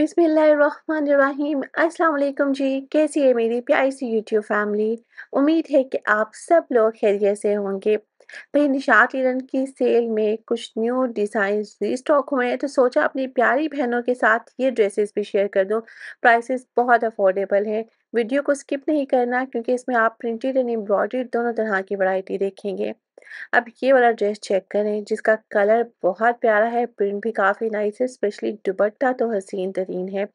बिसमीम अस्सलाम जी कैसी है मेरी प्यारी सी यूट्यूब फैमिली उम्मीद है कि आप सब लोग खैरियत से होंगे भाई तो निशात ईरन की सेल में कुछ न्यू डिज़ाइन रीस्टॉक हुए हैं तो सोचा अपनी प्यारी बहनों के साथ ये ड्रेसेस भी शेयर कर दूँ प्राइसेस बहुत अफोर्डेबल हैं वीडियो को स्किप नहीं करना क्योंकि इसमें आप प्रिंटेड एंड एम्ब्रॉयडरी दोनों तरह की वैरायटी देखेंगे अब ये वाला ड्रेस चेक करें जिसका कलर बहुत प्यारा है प्रिंट भी काफ़ी नाइस है स्पेशली दुपट्टा तो हसीन तरीन है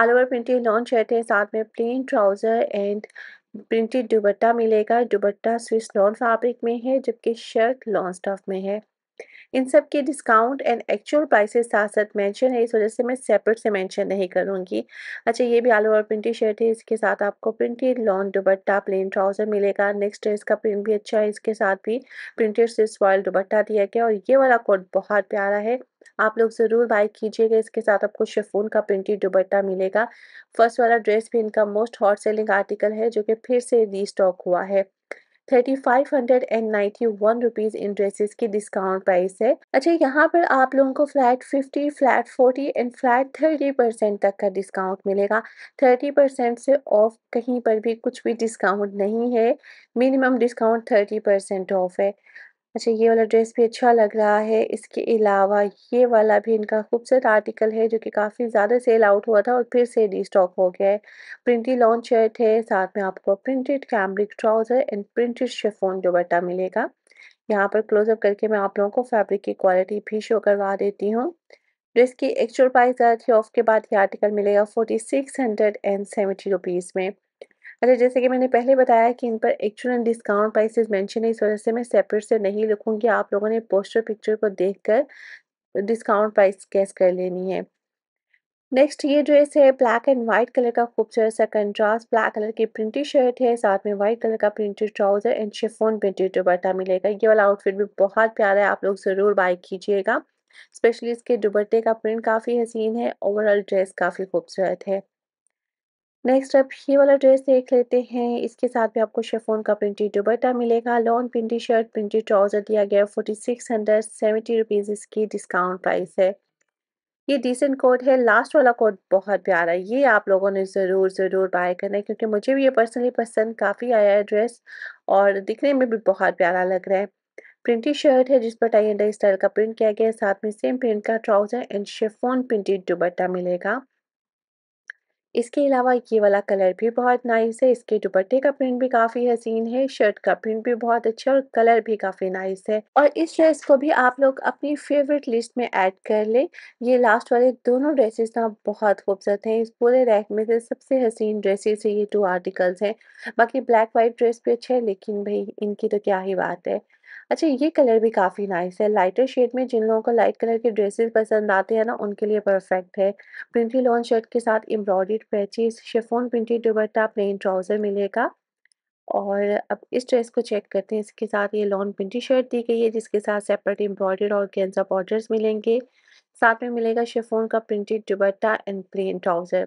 all over printed long shirt है साथ में plain trouser and printed dupatta मिलेगा दुबट्टा स्विस लॉन फैब्रिक में है जबकि शर्ट लॉन्स स्टफ में है इन सब के डिस्काउंट एंड एक्चुअल प्राइसेस साथ साथ मेंशन है इस वजह से मैं सेपरेट से मेंशन नहीं करूंगी अच्छा ये भी आल और प्रिंटेड शर्ट है इसके साथ आपको printed long dupatta plain trouser मिलेगा नेक्स्ट ड्रेस इसका प्रिंट भी अच्छा है इसके साथ भी प्रिंटेड स्विस वॉयल दुबट्टा दिया गया और ये वाला कोट बहुत प्यारा है आप लोग ज़रूर बाई कीजिएगा इसके साथ आपको शेफोन का प्रिंटेड दुबट्टा मिलेगा फर्स्ट वाला ड्रेस भी इनका मोस्ट हॉट सेलिंग आर्टिकल है जो कि फिर से रीस्टॉक हुआ है thirty five hundred and ninety one rupees इन ड्रेसेस की डिस्काउंट प्राइस है अच्छा यहाँ पर आप लोगों को flat fifty flat forty and flat thirty percent तक का डिस्काउंट मिलेगा थर्टी परसेंट से ऑफ कहीं पर भी कुछ भी डिस्काउंट नहीं है minimum discount thirty percent off है अच्छा ये वाला ड्रेस भी अच्छा लग रहा है इसके अलावा ये वाला भी इनका खूबसूरत आर्टिकल है जो कि काफ़ी ज़्यादा सेल आउट हुआ था और फिर से डी स्टॉक हो गया है प्रिंटी लॉन्च शर्ट है साथ में आपको printed cambric trouser and printed chiffon dupatta मिलेगा यहाँ पर क्लोजअप करके मैं आप लोगों को फैब्रिक की क्वालिटी भी शो करवा देती हूँ ड्रेस की एक्चुअल प्राइस थी ऑफ के बाद ये आर्टिकल मिलेगा forty six hundred and seventy rupees में अच्छा जैसे कि मैंने पहले बताया कि इन पर actual and discount prices mention है इस वजह से मैं सेपरेट से नहीं लिखूंगी आप लोगों ने पोस्टर पिक्चर को देखकर डिस्काउंट प्राइस कैस कर लेनी है नेक्स्ट ये ड्रेस है ब्लैक एंड वाइट कलर का खूबसूरत सा कंट्रास्ट ब्लैक कलर की प्रिंटेड शर्ट है साथ में वाइट कलर का printed trouser and chiffon printed dupatta मिलेगा ये वाला आउटफिट भी बहुत प्यारा है आप लोग ज़रूर बाय कीजिएगा स्पेशली इसके दुबट्टे का प्रिंट काफ़ी हसीन है ओवरऑल ड्रेस काफ़ी खूबसूरत है नेक्स्ट आप ये वाला ड्रेस देख लेते हैं इसके साथ भी आपको शेफोन का प्रिंटेड दुबट्टा मिलेगा long printed shirt printed trouser दिया गया forty six hundred seventy rupees इसकी डिस्काउंट प्राइस है ये डिसेंट कोड है लास्ट वाला कोड बहुत प्यारा है ये आप लोगों ने ज़रूर ज़रूर बाय करना है क्योंकि मुझे भी ये पर्सनली पसंद काफ़ी आया है ड्रेस और दिखने में भी बहुत प्यारा लग रहा है प्रिंटेड शर्ट है जिस पर टाई एंड स्टाइल का प्रिंट किया गया है साथ में सेम प्रिंट का trouser and chiffon printed dupatta मिलेगा इसके अलावा ये वाला कलर भी बहुत नाइस है इसके दुपट्टे का प्रिंट भी काफ़ी हसीन है शर्ट का प्रिंट भी बहुत अच्छा और कलर भी काफ़ी नाइस है और इस ड्रेस को भी आप लोग अपनी फेवरेट लिस्ट में ऐड कर लें ये लास्ट वाले दोनों ड्रेसेस ना बहुत खूबसूरत हैं इस पूरे रैक में से सबसे हसीन ड्रेसेस ये टू आर्टिकल्स हैं बाकी ब्लैक वाइट ड्रेस भी अच्छे है लेकिन भाई इनकी तो क्या ही बात है अच्छा ये कलर भी काफ़ी नाइस है लाइटर शेड में जिन लोगों को लाइट कलर के ड्रेसेस पसंद आते हैं ना उनके लिए परफेक्ट है प्रिंटी लॉन शर्ट के साथ embroidered patches chiffon printed dupatta plain trouser मिलेगा और अब इस ड्रेस को चेक करते हैं इसके साथ ये लॉन प्रिंटी शर्ट दी गई है जिसके साथ सेपरेट एम्ब्रॉयड और गेंजा बॉर्डर्स मिलेंगे साथ में मिलेगा शेफोन का printed dupatta and plain trouser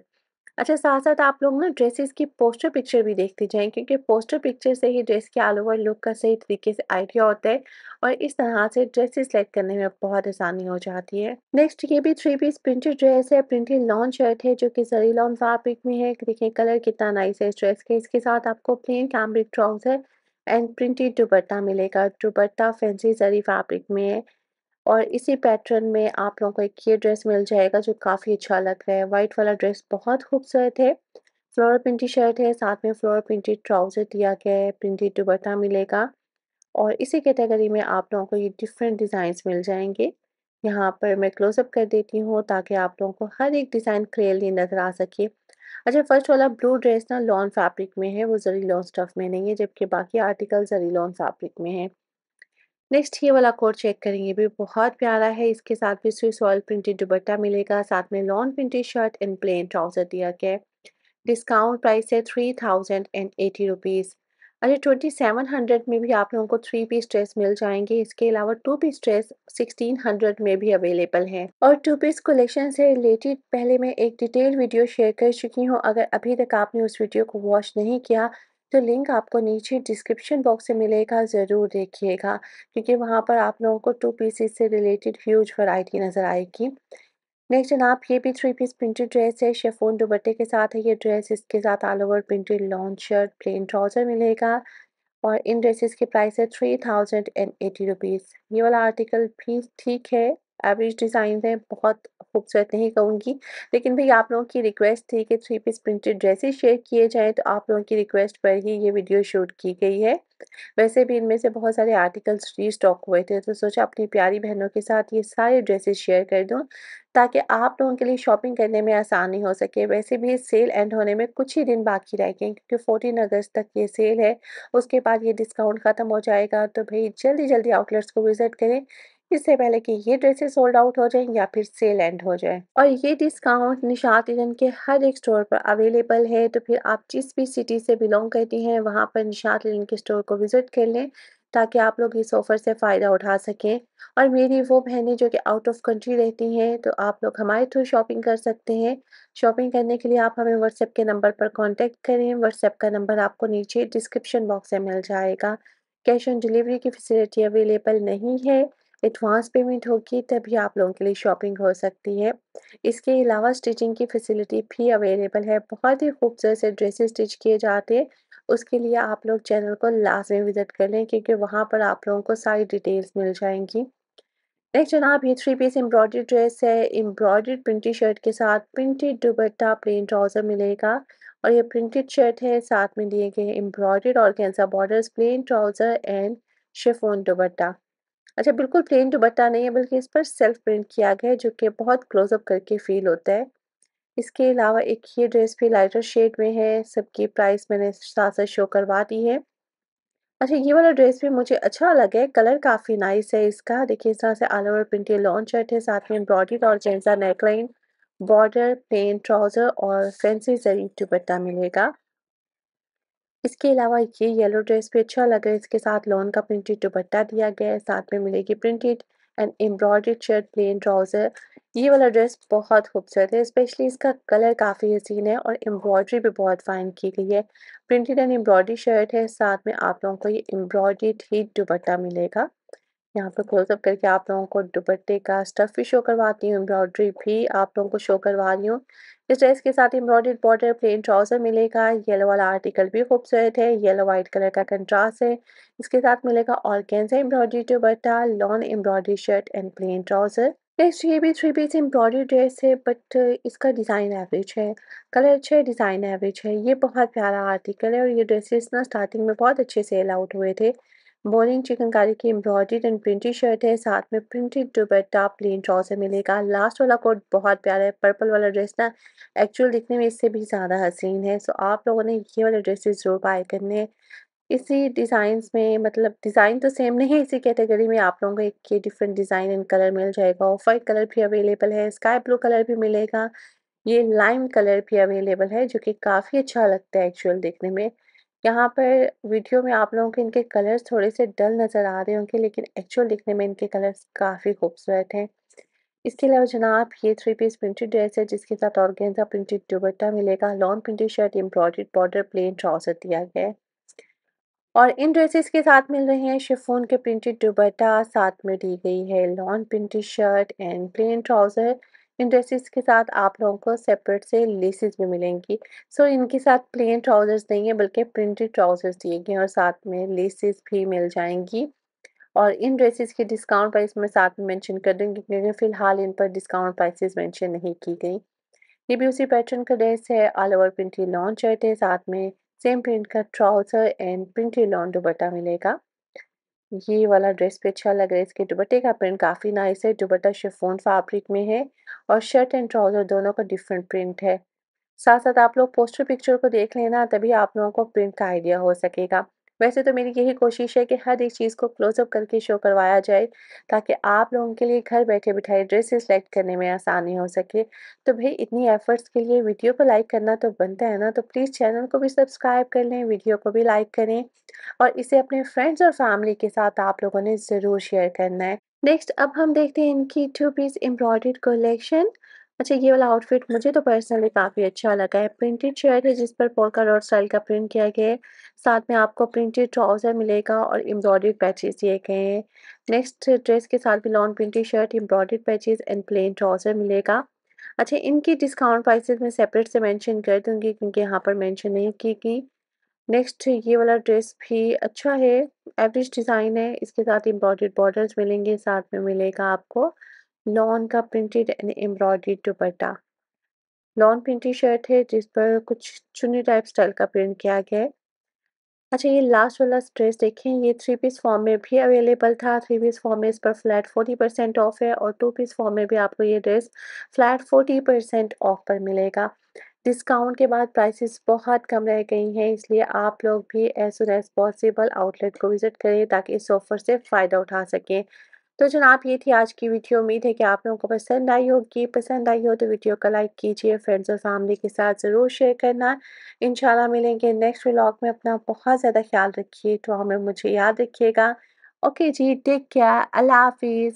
अच्छा साथ साथ आप लोग ना ड्रेसेस की पोस्टर पिक्चर भी देखते जाएं क्योंकि पोस्टर पिक्चर से ही ड्रेस के ऑल ओवर लुक का सही तरीके से आइडिया होता है और इस तरह से ड्रेसेस सेलेक्ट करने में बहुत आसानी हो जाती है नेक्स्ट ये भी थ्री पीस प्रिंटेड ड्रेस है प्रिंटेड लॉन्ग शर्ट है जो कि जरी लॉन फैब्रिक में है देखिए कलर कितना नाइस है इस ड्रेस के इसके साथ आपको प्लेन कैम्ब्रिक ट्रॉन्स है एंड प्रिंटेड दुपट्टा मिलेगा दुपट्टा फैंसी जरी फैब्रिक में है और इसी पैटर्न में आप लोगों को एक ये ड्रेस मिल जाएगा जो काफ़ी अच्छा लग रहा है वाइट वाला ड्रेस बहुत खूबसूरत है फ्लोर प्रिंटी शर्ट है साथ में फ्लोर प्रिंटी ट्राउज़र दिया गया है प्रिंटेड दुबट्टा मिलेगा और इसी कैटेगरी में आप लोगों को ये डिफरेंट डिज़ाइंस मिल जाएंगे यहाँ पर मैं क्लोजअप कर देती हूँ ताकि आप लोगों को हर एक डिज़ाइन क्लियरली नज़र आ सके अच्छा फर्स्ट वाला ब्लू ड्रेस ना लॉन फैब्रिक में है वो जरी लॉन स्टफ में नहीं है जबकि बाकी आर्टिकल जरी लॉन फैब्रिक में है नेक्स्ट ये वाला कोड चेक करेंगे भी बहुत प्यारा है इसके साथ भी स्विस ऑयल प्रिंटेड दुबट्टा मिलेगा साथ में long printed shirt and plain trouser दिया गया डिस्काउंट प्राइस है three thousand and eighty rupees अच्छा ट्वेंटी सेवन हंड्रेड में भी आप लोगों को थ्री पीस ड्रेस मिल जाएंगे इसके अलावा two piece dress sixteen hundred में भी अवेलेबल हैं और टू पीस कलेक्शन से रिलेटेड पहले मैं एक डिटेल वीडियो शेयर कर चुकी हूँ अगर अभी तक आपने उस वीडियो को वॉच नहीं किया तो लिंक आपको नीचे डिस्क्रिप्शन बॉक्स से मिलेगा ज़रूर देखिएगा क्योंकि वहाँ पर आप लोगों को टू पीसेस से रिलेटेड ह्यूज वैरायटी नज़र आएगी नेक्स्ट जनाब ये भी थ्री पीस प्रिंटेड ड्रेस है शेफोन दुबट्टे के साथ है ये ड्रेस इसके साथ all over printed long shirt plain trouser मिलेगा और इन ड्रेसेस की प्राइस है three thousand and eighty rupees ये वाला आर्टिकल भी ठीक है एवरेज डिज़ाइन है बहुत खूबसूरत नहीं कहूँगी लेकिन भाई आप लोगों की रिक्वेस्ट थी कि three piece printed dresses share किए जाएँ तो आप लोगों की रिक्वेस्ट पर ही ये वीडियो शूट की गई है वैसे भी इनमें से बहुत सारे आर्टिकल्स री स्टॉक हुए थे तो सोचा अपनी प्यारी बहनों के साथ ये सारे ड्रेसेस शेयर कर दूँ ताकि आप लोगों के लिए शॉपिंग करने में आसानी हो सके वैसे भी सेल एंड होने में कुछ ही दिन बाकी रह गए क्योंकि फोर्टीन अगस्त तक ये सेल है उसके बाद ये डिस्काउंट ख़त्म हो जाएगा तो भाई जल्दी जल्दी आउटलेट्स को विज़िट करें इससे पहले कि ये ड्रेसेस सोल्ड आउट हो जाएं या फिर सेल एंड हो जाए और ये डिस्काउंट निशात ईडन के हर एक स्टोर पर अवेलेबल है तो फिर आप जिस भी सिटी से बिलोंग करती हैं वहाँ पर निशात ईडन के स्टोर को विज़िट कर लें ताकि आप लोग इस ऑफ़र से फ़ायदा उठा सकें और मेरी वो बहनें जो कि आउट ऑफ कंट्री रहती हैं तो आप लोग हमारे थ्रू शॉपिंग कर सकते हैं शॉपिंग करने के लिए आप हमें व्हाट्सएप के नंबर पर कांटेक्ट करें व्हाट्सएप का नंबर आपको नीचे डिस्क्रिप्शन बॉक्स में मिल जाएगा कैश ऑन डिलीवरी की फैसिलिटी अवेलेबल नहीं है एडवांस पेमेंट होगी तभी आप लोगों के लिए शॉपिंग हो सकती है इसके अलावा स्टिचिंग की फैसिलिटी भी अवेलेबल है बहुत ही खूबसूरत से ड्रेसेस स्टिच किए जाते हैं उसके लिए आप लोग चैनल को लास्ट में विज़िट कर लें क्योंकि वहाँ पर आप लोगों को सारी डिटेल्स मिल जाएंगी नेक्स्ट जनाब ये थ्री पीस एम्ब्रॉयडरी ड्रेस है एम्ब्रॉयड प्रिंटेड शर्ट के साथ प्रिंटेड दुपट्टा प्लेन ट्राउज़र मिलेगा और ये प्रिंटेड शर्ट है साथ में दिए गए एम्ब्रॉयड और कैंसा border plain trouser and chiffon dupatta अच्छा बिल्कुल प्लेन दुबट्टा नहीं है बल्कि इस पर सेल्फ प्रिंट किया गया है जो कि बहुत क्लोजअप करके फील होता है इसके अलावा एक ये ड्रेस भी लाइटर शेड में है सबकी प्राइस मैंने साथ साथ शो करवा दी है अच्छा ये वाला ड्रेस भी मुझे अच्छा लगा है कलर काफ़ी नाइस है इसका देखिए इस तरह से ऑल ओवर प्रिंट ये लॉन्च शर्ट है साथ में एम्ब्रॉडरी और जेंसा नेकलाइन बॉर्डर प्लेन ट्राउज़र और फैंसी जरी दुपट्टा मिलेगा इसके अलावा ये येलो ड्रेस भी अच्छा लगा इसके साथ लॉन का प्रिंटेड दुपट्टा दिया गया है साथ में मिलेगी printed and embroidered shirt plain trouser ये वाला ड्रेस बहुत खूबसूरत है स्पेशली इसका कलर काफ़ी हसीन है और एम्ब्रॉयडरी भी बहुत फाइन की गई है प्रिंटेड एंड एम्ब्रॉयडरी शर्ट है साथ में आप लोगों को ये एम्ब्रॉयड ही दुपट्टा मिलेगा यहाँ पे क्लोजअप करके आप लोगों को दुपट्टे का स्टफ भी शो करवाती हूँ एम्ब्रॉयडरी भी आप लोगों को शो करवा रही हूँ इस ड्रेस के साथ एम्ब्रॉयडेड बॉर्डर प्लेन ट्राउज़र मिलेगा येलो वाला आर्टिकल भी खूबसूरत है येलो वाइट कलर का कंट्रास्ट है इसके साथ मिलेगा और कैंसा embroidery dupatta lawn embroidery shirt and plain trouser next ये भी थ्री पीस एम्ब्रॉयडरी ड्रेस है बट इसका डिज़ाइन एवरेज है कलर अच्छा है डिज़ाइन एवरेज है ये बहुत प्यारा आर्टिकल है और ये ड्रेसेस ना स्टार्टिंग में बहुत अच्छे सेल आउट हुए थे बोलिंग चिकनकारी की एम्ब्रॉयड एंड प्रिंटेड शर्ट है साथ में प्रिंटेड दुपट्टा प्लेन ट्राउजर मिलेगा लास्ट वाला कोट बहुत प्यारा है पर्पल वाला ड्रेस ना एक्चुअल दिखने में इससे भी ज़्यादा हसीन है सो आप लोगों ने ये वाले ड्रेसेस ज़रूर बाय करने इसी डिज़ाइन में मतलब डिज़ाइन तो सेम नहीं है इसी कैटेगरी में आप लोगों को एक ये डिफरेंट डिज़ाइन एंड कलर मिल जाएगा ऑफ वाइट कलर भी अवेलेबल है स्काई ब्लू कलर भी मिलेगा ये लाइम कलर भी अवेलेबल है जो कि काफ़ी अच्छा लगता है एक्चुअल देखने में यहाँ पर वीडियो में आप लोगों के इनके कलर्स थोड़े से डल नज़र आ रहे होंगे लेकिन एक्चुअल दिखने में इनके कलर्स काफ़ी खूबसूरत हैं इसके अलावा जनाब ये थ्री पीस प्रिंटेड ड्रेस है जिसके साथ ऑर्गेंजा प्रिंटेड दुबट्टा मिलेगा long printed shirt embroidered border plain trouser दिया गया है और इन ड्रेसेस के साथ मिल रहे हैं शिफोन के प्रिंटेड दुबट्टा साथ में दी गई है long printed shirt and plain trouser इन के साथ आप लोगों को सेपरेट से लेसेस भी मिलेंगी सो so, इनके साथ प्लेन ट्राउज़र्स नहीं है बल्कि प्रिंटेड ट्राउज़र्स दिए गए और साथ में लेसेस भी मिल जाएंगी और इन ड्रेसेस के डिस्काउंट प्राइस मैं साथ में मेंशन कर दूंगी क्योंकि फ़िलहाल इन पर डिस्काउंट प्राइसेस मेंशन नहीं की गई ये भी उसी पैटर्न का ड्रेस है ऑल ओवर प्रिंटी लॉन्च है साथ में सेम प्रिंट का trouser and printed lawn dupatta मिलेगा ये वाला ड्रेस पे अच्छा लग रहा है इसके दुबट्टे का प्रिंट काफ़ी नाइस है दुबट्टा शिफोन फैब्रिक में है और शर्ट एंड ट्राउज़र दोनों का डिफरेंट प्रिंट है साथ साथ आप लोग पोस्टर पिक्चर को देख लेना तभी आप लोगों को प्रिंट का आइडिया हो सकेगा वैसे तो मेरी यही कोशिश है कि हर एक चीज़ को क्लोजअप करके शो करवाया जाए ताकि आप लोगों के लिए घर बैठे बैठाए ड्रेस सेलेक्ट करने में आसानी हो सके तो भाई इतनी एफ़र्ट्स के लिए वीडियो को लाइक करना तो बनता है ना तो प्लीज़ चैनल को भी सब्सक्राइब कर लें वीडियो को भी लाइक करें और इसे अपने फ्रेंड्स और फैमिली के साथ आप लोगों ने ज़रूर शेयर करना है नेक्स्ट अब हम देखते हैं इनकी टू पीस एम्ब्रॉयड कलेक्शन अच्छा ये वाला आउटफिट मुझे तो पर्सनली काफ़ी अच्छा लगा है प्रिंटेड शर्ट है जिस पर पोलका डॉट स्टाइल का प्रिंट किया गया है साथ में आपको प्रिंटेड ट्राउज़र मिलेगा और एम्ब्रॉयड पैचेस दिए गए हैं नेक्स्ट ड्रेस के साथ भी long printed shirt embroidered patches and plain trouser मिलेगा अच्छा इनकी डिस्काउंट प्राइसेज मैं सेपरेट से मैंशन कर दूँगी क्योंकि यहाँ पर मैंशन नहीं की गई नेक्स्ट ये वाला ड्रेस भी अच्छा है एवरेज डिज़ाइन है इसके साथ एम्ब्रॉयड बॉर्डर्स मिलेंगे साथ में मिलेगा आपको लॉन का printed and embroidery dupatta lawn printed shirt है जिस पर कुछ चुनी टाइप स्टाइल का प्रिंट किया गया है अच्छा ये लास्ट वाला ड्रेस देखें ये थ्री पीस फॉर्म में भी अवेलेबल था थ्री पीस फॉर्म में इस पर फ्लैट फोर्टी परसेंट ऑफ है और टू पीस फॉर्म में भी आपको ये dress flat forty percent off पर मिलेगा डिस्काउंट के बाद प्राइसेस बहुत कम रह गई हैं इसलिए आप लोग भी as soon as possible outlet को विज़िट करें ताकि इस ऑफर से फ़ायदा उठा सकें तो जनाब ये थी आज की वीडियो उम्मीद है कि आप लोगों को पसंद आई होगी पसंद आई हो तो वीडियो को लाइक कीजिए फ्रेंड्स और फैमिली के साथ ज़रूर शेयर करना इन मिलेंगे नेक्स्ट व्लॉग में अपना बहुत ज़्यादा ख्याल रखिए तो हमें मुझे याद रखिएगा ओके जी टेक केयर अल्लाह हाफिज़